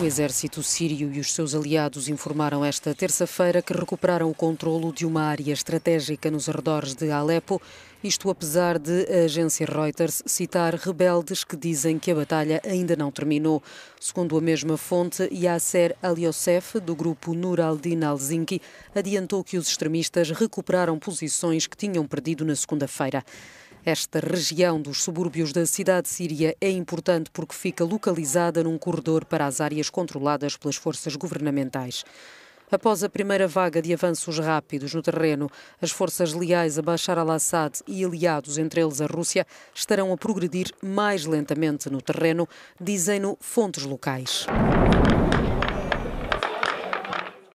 O exército sírio e os seus aliados informaram esta terça-feira que recuperaram o controlo de uma área estratégica nos arredores de Alepo, isto apesar de a agência Reuters citar rebeldes que dizem que a batalha ainda não terminou. Segundo a mesma fonte, Yasser Aliosef, do grupo Nur al-Din al-Zinki, adiantou que os extremistas recuperaram posições que tinham perdido na segunda-feira. Esta região dos subúrbios da cidade síria é importante porque fica localizada num corredor para as áreas controladas pelas forças governamentais. Após a primeira vaga de avanços rápidos no terreno, as forças leais a Bashar al-Assad e aliados, entre eles a Rússia, estarão a progredir mais lentamente no terreno, dizem-no fontes locais.